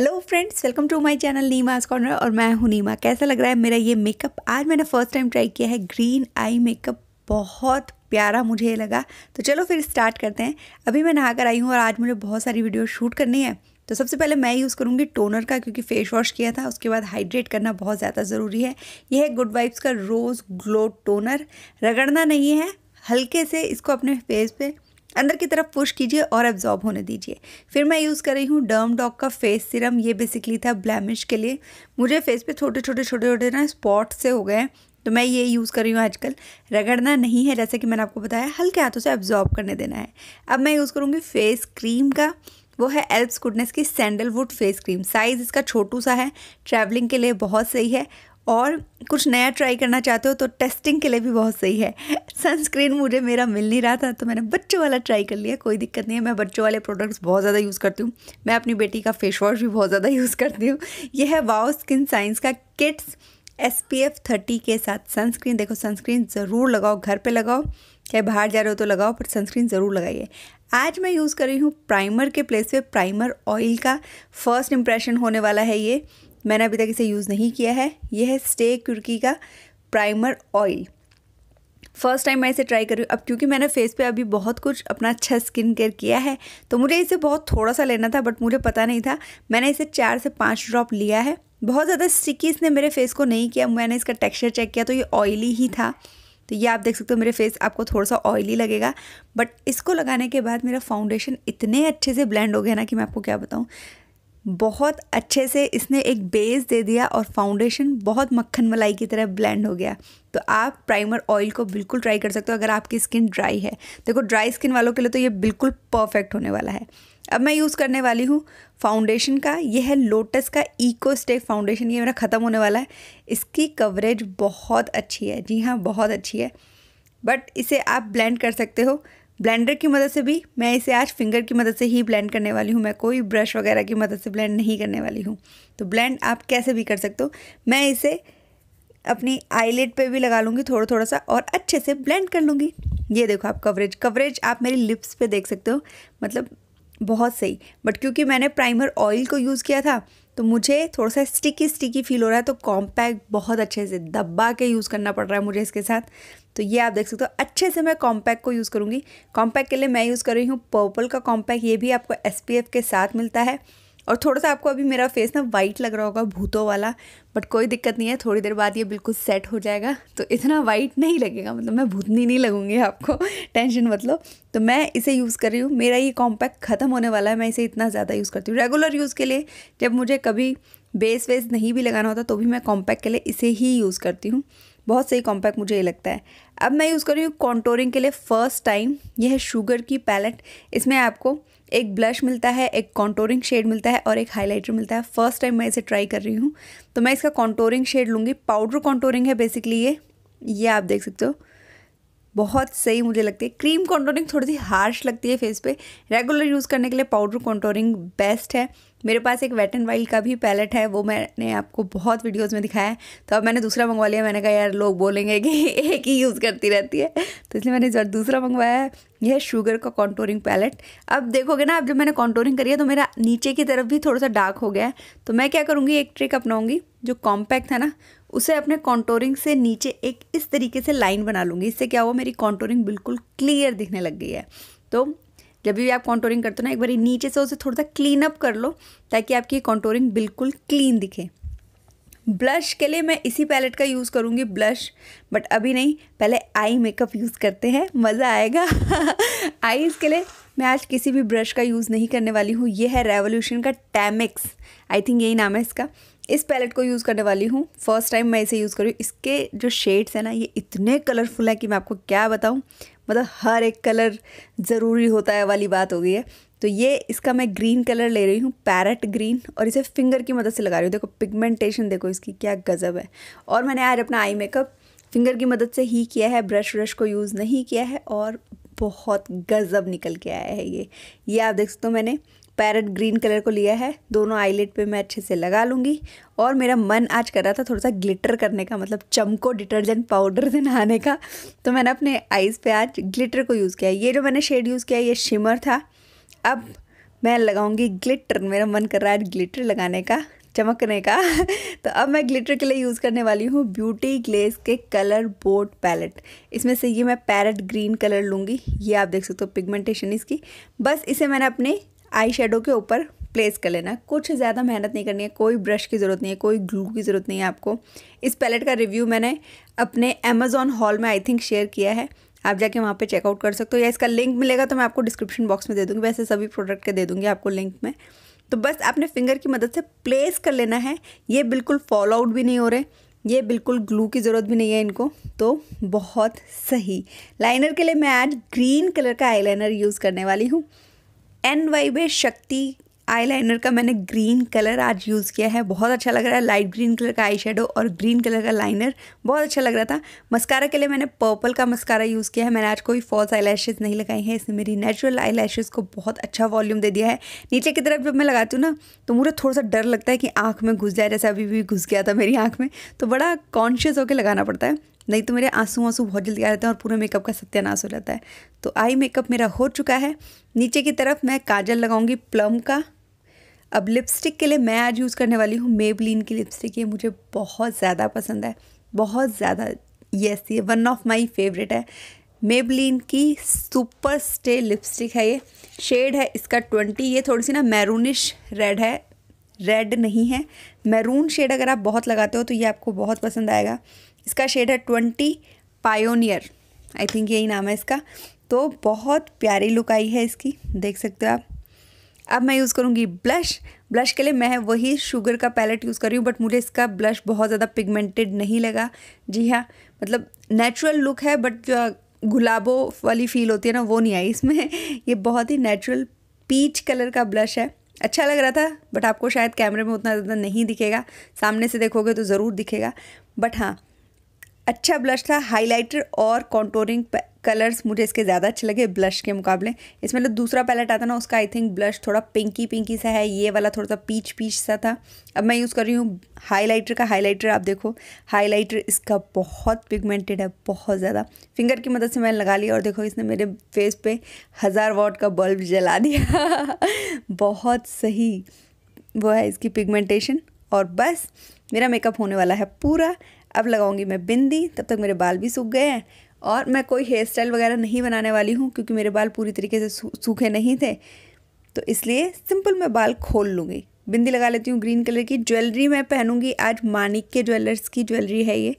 hello friends welcome to my channel Neemaj corner और मैं हूं नीमा कैसा लग रहा है मेरा ये मेकअप आज मैंने फर्स्ट टाइम ट्राई किया है ग्रीन आई मेकअप बहुत प्यारा मुझे लगा तो चलो फिर स्टार्ट करते हैं अभी मैं नहाकर आई हूँ और आज मुझे बहुत सारी वीडियो शूट करनी है तो सबसे पहले मैं यूज़ करूँगी टोनर का क्योंकि फेस वॉश किया था उसके बाद हाइड्रेट करना बहुत ज़्यादा ज़रूरी है यह है गुड वाइब्स का रोज़ ग्लो टोनर रगड़ना नहीं है हल्के से इसको अपने फेस पर अंदर की तरफ पुश कीजिए और एब्जॉर्ब होने दीजिए फिर मैं यूज़ कर रही हूँ डर्म डॉग का फेस सिरम ये बेसिकली था ब्लैमिश के लिए मुझे फेस पे छोटे छोटे छोटे छोटे ना स्पॉट से हो गए हैं तो मैं ये यूज़ कर रही हूँ आजकल रगड़ना नहीं है जैसे कि मैंने आपको बताया हल्के हाथों से एब्जॉर्ब करने देना है अब मैं यूज़ करूँगी फेस क्रीम का वो है एल्प्स गुडनेस की सैंडलवुड फेस क्रीम साइज़ इसका छोटू सा है ट्रैवलिंग के लिए बहुत सही है और कुछ नया ट्राई करना चाहते हो तो टेस्टिंग के लिए भी बहुत सही है सनस्क्रीन मुझे मेरा मिल नहीं रहा था तो मैंने बच्चों वाला ट्राई कर लिया कोई दिक्कत नहीं है मैं बच्चों वाले प्रोडक्ट्स बहुत ज़्यादा यूज़ करती हूँ मैं अपनी बेटी का फेस वॉश भी बहुत ज़्यादा यूज़ करती हूँ यह है वाओ स्किन साइंस का kits S P F thirty के साथ सनस्क्रीन देखो सनस्क्रीन ज़रूर लगाओ घर पे लगाओ चाहे बाहर जा रहे हो तो लगाओ पर सनस्क्रीन ज़रूर लगाइए आज मैं यूज़ कर रही हूँ प्राइमर के प्लेस पे प्राइमर ऑयल का फर्स्ट इम्प्रेशन होने वाला है ये मैंने अभी तक इसे यूज़ नहीं किया है यह है स्टे कुर्की का प्राइमर ऑयल फर्स्ट टाइम मैं इसे ट्राई कर रही हूँ अब क्योंकि मैंने फेस पे अभी बहुत कुछ अपना अच्छा स्किन केयर किया है तो मुझे इसे बहुत थोड़ा सा लेना था बट मुझे पता नहीं था मैंने इसे चार से पाँच ड्रॉप लिया है बहुत ज़्यादा स्टिकी इसने मेरे फेस को नहीं किया मैंने इसका टेक्स्चर चेक किया तो ये ऑयली ही था तो ये आप देख सकते हो मेरे फेस आपको थोड़ा सा ऑयली लगेगा बट इसको लगाने के बाद मेरा फाउंडेशन इतने अच्छे से ब्लेंड हो गया ना कि मैं आपको क्या बताऊँ बहुत अच्छे से इसने एक बेस दे दिया और फाउंडेशन बहुत मक्खन मलाई की तरह ब्लेंड हो गया तो आप प्राइमर ऑयल को बिल्कुल ट्राई कर सकते हो अगर आपकी स्किन ड्राई है देखो ड्राई स्किन वालों के लिए तो ये बिल्कुल परफेक्ट होने वाला है अब मैं यूज़ करने वाली हूँ फाउंडेशन का ये है लोटस का इको स्टेक फाउंडेशन ये मेरा ख़त्म होने वाला है इसकी कवरेज बहुत अच्छी है जी हाँ बहुत अच्छी है बट इसे आप ब्लेंड कर सकते हो ब्लेंडर की मदद से भी मैं इसे आज फिंगर की मदद से ही ब्लेंड करने वाली हूँ मैं कोई ब्रश वगैरह की मदद से ब्लेंड नहीं करने वाली हूँ तो ब्लेंड आप कैसे भी कर सकते हो मैं इसे अपनी आईलेट पे भी लगा लूँगी थोड़ा थोड़ा सा और अच्छे से ब्लेंड कर लूँगी ये देखो आप कवरेज कवरेज आप मेरी लिप्स पर देख सकते हो मतलब बहुत सही बट क्योंकि मैंने प्राइमर ऑयल को यूज़ किया था तो मुझे थोड़ा सा स्टिकी स्टिकी फील हो रहा है तो कॉम्पैक्ट बहुत अच्छे से दबा के यूज़ करना पड़ रहा है मुझे इसके साथ तो ये आप देख सकते हो अच्छे से मैं कॉम्पैक्ट को यूज़ करूँगी कॉम्पैक्ट के लिए मैं यूज़ कर रही हूँ पर्पल का कॉम्पैक्ट ये भी आपको एस के साथ मिलता है और थोड़ा सा आपको अभी मेरा फेस ना वाइट लग रहा होगा भूतों वाला बट कोई दिक्कत नहीं है थोड़ी देर बाद ये बिल्कुल सेट हो जाएगा तो इतना वाइट नहीं लगेगा मतलब मैं भूतनी नहीं लगूंगी आपको टेंशन मतलब तो मैं इसे यूज़ कर रही हूँ मेरा ये कॉम्पैक्ट ख़त्म होने वाला है मैं इसे इतना ज़्यादा यूज़ करती हूँ रेगुलर यूज़ के लिए जब मुझे कभी बेस वेस नहीं भी लगाना होता तो भी मैं कॉम्पैक्ट के लिए इसे ही यूज़ करती हूँ बहुत सही कॉम्पैक्ट मुझे ये लगता है अब मैं यूज़ कर रही हूँ कॉन्टोरिंग के लिए फ़र्स्ट टाइम यह है शुगर की पैलेट इसमें आपको एक ब्लश मिलता है एक कॉन्टोरिंग शेड मिलता है और एक हाइलाइटर मिलता है फर्स्ट टाइम मैं इसे ट्राई कर रही हूँ तो मैं इसका कॉन्टोरिंग शेड लूँगी पाउडर कॉन्टोरिंग है बेसिकली ये ये आप देख सकते हो बहुत सही मुझे लगती है क्रीम कॉन्टोरिंग थोड़ी सी हार्श लगती है फेस पे रेगुलर यूज़ करने के लिए पाउडर कॉन्टोरिंग बेस्ट है मेरे पास एक वेट एंड वाइल्ड का भी पैलेट है वो मैंने आपको बहुत वीडियोस में दिखाया है तो अब मैंने दूसरा मंगवा लिया मैंने कहा यार लोग बोलेंगे कि एक ही यूज़ करती रहती है तो इसलिए मैंने जब दूसरा मंगवाया है यह शुगर का कॉन्टोरिंग पैलेट अब देखोगे ना अब जब मैंने कॉन्टोरिंग करी है तो मेरा नीचे की तरफ भी थोड़ा सा डार्क हो गया है तो मैं क्या करूँगी एक ट्रिक अपनाऊँगी जो कॉम्पैक्ट है ना उसे अपने कॉन्टोरिंग से नीचे एक इस तरीके से लाइन बना लूँगी इससे क्या हुआ मेरी कॉन्टोरिंग बिल्कुल क्लियर दिखने लग गई है तो जब भी आप कॉन्टोरिंग करते हो ना एक बार नीचे से उसे थोड़ा सा क्लीन अप कर लो ताकि आपकी कॉन्टोरिंग बिल्कुल क्लीन दिखे ब्लश के लिए मैं इसी पैलेट का यूज़ करूँगी ब्लश बट अभी नहीं पहले आई मेकअप यूज़ करते हैं मज़ा आएगा आईज़ के लिए मैं आज किसी भी ब्रश का यूज़ नहीं करने वाली हूँ ये है रेवोल्यूशन का टैमिक्स आई थिंक यही नाम है इसका इस पैलेट को यूज़ करने वाली हूँ फर्स्ट टाइम मैं इसे यूज़ कर रही हूँ इसके जो शेड्स हैं ना ये इतने कलरफुल हैं कि मैं आपको क्या बताऊँ मतलब हर एक कलर ज़रूरी होता है वाली बात हो गई है तो ये इसका मैं ग्रीन कलर ले रही हूँ पैरट ग्रीन और इसे फिंगर की मदद से लगा रही हूँ देखो पिगमेंटेशन देखो इसकी क्या गज़ब है और मैंने आज अपना आई मेकअप फिंगर की मदद से ही किया है ब्रश व्रश को यूज़ नहीं किया है और बहुत गज़ब निकल के आया है ये ये आप देख सकते हो मैंने पैरट ग्रीन कलर को लिया है दोनों आईलेट पे मैं अच्छे से लगा लूँगी और मेरा मन आज कर रहा था थोड़ा सा ग्लिटर करने का मतलब चमको डिटर्जेंट पाउडर से नहाने का तो मैंने अपने आईज़ पे आज ग्लिटर को यूज़ किया ये जो मैंने शेड यूज़ किया ये शिमर था अब मैं लगाऊंगी ग्लिटर मेरा मन कर रहा है आज ग्लिटर लगाने का चमकने का तो अब मैं ग्लिटर के लिए यूज़ करने वाली हूँ ब्यूटी ग्लेस के कलर बोट पैलेट इसमें से ये मैं पैरेट ग्रीन कलर लूँगी ये आप देख सकते हो पिगमेंटेशन इसकी बस इसे मैंने अपने आई शेडो के ऊपर प्लेस कर लेना कुछ ज़्यादा मेहनत नहीं करनी है कोई ब्रश की ज़रूरत नहीं है कोई ग्लू की ज़रूरत नहीं है आपको इस पैलेट का रिव्यू मैंने अपने अमेज़ॉन हॉल में आई थिंक शेयर किया है आप जाके वहाँ पे चेकआउट कर सकते हो या इसका लिंक मिलेगा तो मैं आपको डिस्क्रिप्शन बॉक्स में दे दूँगी वैसे सभी प्रोडक्ट के दे दूँगी आपको लिंक में तो बस आपने फिंगर की मदद से प्लेस कर लेना है ये बिल्कुल फॉल आउट भी नहीं हो रहे ये बिल्कुल ग्लू की ज़रूरत भी नहीं है इनको तो बहुत सही लाइनर के लिए मैं आज ग्रीन कलर का आई यूज़ करने वाली हूँ एन वाई बे शक्ति आईलाइनर का मैंने ग्रीन कलर आज यूज़ किया है बहुत अच्छा लग रहा है लाइट ग्रीन कलर का आई और ग्रीन कलर का लाइनर बहुत अच्छा लग रहा था मस्कारा के लिए मैंने पर्पल का मस्कारा यूज़ किया है मैंने आज कोई फॉल्स आई नहीं लगाई हैं इसने मेरी नेचुरल आई को बहुत अच्छा वॉल्यूम दे दिया है नीचे की तरफ जब मैं लगाती हूँ ना तो मुझे थोड़ा सा डर लगता है कि आँख में घुस जाए जैसे अभी भी घुस गया था मेरी आँख में तो बड़ा कॉन्शियस होकर लगाना पड़ता है नहीं तो मेरे आंसू आंसू बहुत जल्दी आ जाते हैं और पूरे मेकअप का सत्यानाश हो जाता है तो आई मेकअप मेरा हो चुका है नीचे की तरफ मैं काजल लगाऊंगी प्लम का अब लिपस्टिक के लिए मैं आज यूज़ करने वाली हूँ मेबलिन की लिपस्टिक ये मुझे बहुत ज़्यादा पसंद है बहुत ज़्यादा यस ये वन ऑफ माई फेवरेट है मेबलिन की सुपर स्टे लिपस्टिक है ये शेड है इसका ट्वेंटी ये थोड़ी सी ना मैरूनिश रेड है रेड नहीं है मैरून शेड अगर आप बहुत लगाते हो तो ये आपको बहुत पसंद आएगा इसका शेड है ट्वेंटी पायोनियर आई थिंक यही नाम है इसका तो बहुत प्यारी लुक आई है इसकी देख सकते हो आप अब मैं यूज़ करूँगी ब्लश ब्लश के लिए मैं वही शुगर का पैलेट यूज़ कर रही हूँ बट मुझे इसका ब्लश बहुत ज़्यादा पिगमेंटेड नहीं लगा जी हाँ मतलब नेचुरल लुक है बट जो गुलाबों वाली फील होती है ना वो नहीं आई इसमें ये बहुत ही नेचुरल पीच कलर का ब्लश है अच्छा लग रहा था बट आपको शायद कैमरे में उतना ज़्यादा नहीं दिखेगा सामने से देखोगे तो ज़रूर दिखेगा बट हाँ अच्छा ब्लश था हाइलाइटर और कॉन्टोरिंग कलर्स मुझे इसके ज़्यादा अच्छे लगे ब्लश के मुकाबले इसमें जो दूसरा पैलेट आता ना उसका आई थिंक ब्लश थोड़ा पिंकी पिंकी सा है ये वाला थोड़ा सा पीच पीच सा था अब मैं यूज़ कर रही हूँ हाइलाइटर का हाइलाइटर आप देखो हाइलाइटर इसका बहुत पिगमेंटेड है बहुत ज़्यादा फिंगर की मदद से मैंने लगा लिया और देखो इसने मेरे फेस पे हज़ार वॉट का बल्ब जला दिया बहुत सही वो है इसकी पिगमेंटेशन और बस मेरा मेकअप होने वाला है पूरा अब लगाऊंगी मैं बिंदी तब तक मेरे बाल भी सूख गए हैं और मैं कोई हेयर स्टाइल वगैरह नहीं बनाने वाली हूँ क्योंकि मेरे बाल पूरी तरीके से सूखे नहीं थे तो इसलिए सिंपल मैं बाल खोल लूँगी बिंदी लगा लेती हूँ ग्रीन कलर की ज्वेलरी मैं पहनूँगी आज मानिक के ज्वेलर्स की ज्वेलरी है ये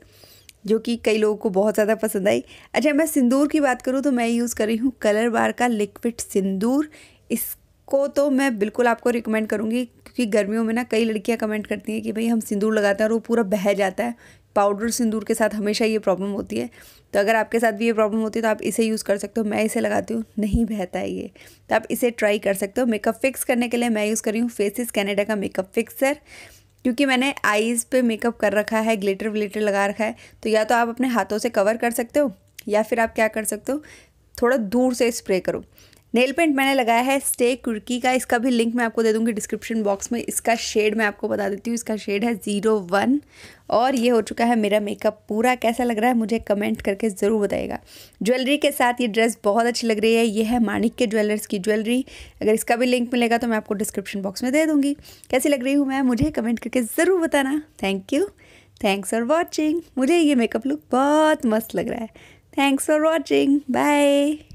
जो कि कई लोगों को बहुत ज़्यादा पसंद आई अच्छा मैं सिंदूर की बात करूँ तो मैं यूज़ कर रही हूँ कलर बार का लिक्विड सिंदूर इसको तो मैं बिल्कुल आपको रिकमेंड करूँगी क्योंकि गर्मियों में ना कई लड़कियाँ कमेंट करती हैं कि भाई हम सिंदूर लगाते हैं और वो पूरा बह जाता है पाउडर सिंदूर के साथ हमेशा ये प्रॉब्लम होती है तो अगर आपके साथ भी ये प्रॉब्लम होती है तो आप इसे यूज़ कर सकते हो मैं इसे लगाती हूँ नहीं बहता है ये तो आप इसे ट्राई कर सकते हो मेकअप फिक्स करने के लिए मैं यूज़ कर रही हूँ फेसिस कैनेडा का मेकअप फिक्सर क्योंकि मैंने आईज़ पे मेकअप कर रखा है ग्लिटर व्लिटर लगा रखा है तो या तो आप अपने हाथों से कवर कर सकते हो या फिर आप क्या कर सकते हो थोड़ा दूर से स्प्रे करो नेल पेंट मैंने लगाया है स्टे कुर्की का इसका भी लिंक मैं आपको दे दूंगी डिस्क्रिप्शन बॉक्स में इसका शेड मैं आपको बता देती हूँ इसका शेड है ज़ीरो वन और ये हो चुका है मेरा मेकअप पूरा कैसा लग रहा है मुझे कमेंट करके ज़रूर बताएगा ज्वेलरी के साथ ये ड्रेस बहुत अच्छी लग रही है ये है माणिक के ज्वेलर्स की ज्वेलरी अगर इसका भी लिंक मिलेगा तो मैं आपको डिस्क्रिप्शन बॉक्स में दे दूँगी कैसी लग रही हूँ मैं मुझे कमेंट करके ज़रूर बताना thank you thanks for watching मुझे ये मेकअप लुक बहुत मस्त लग रहा है थैंक्स फॉर वॉचिंग बाय